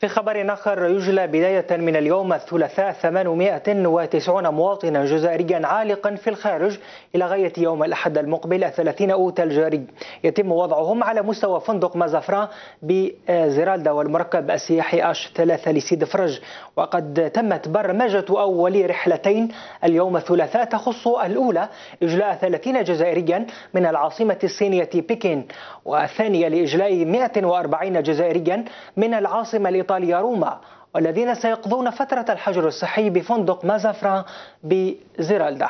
في خبر آخر يجلى بداية من اليوم الثلاثاء 890 مواطنا جزائريا عالقا في الخارج إلى غاية يوم الأحد المقبل 30 أوت الجاري يتم وضعهم على مستوى فندق مازافرا بزيرالدا والمركب السياحي أش 3 لسيد فرج وقد تمت برمجة أول رحلتين اليوم الثلاثاء تخص الأولى إجلاء 30 جزائريا من العاصمة الصينية بكين والثانية لإجلاء 140 جزائريا من العاصمة الإيطالية إيطاليا روما والذين سيقضون فترة الحجر الصحي بفندق مازافران بزيرالدا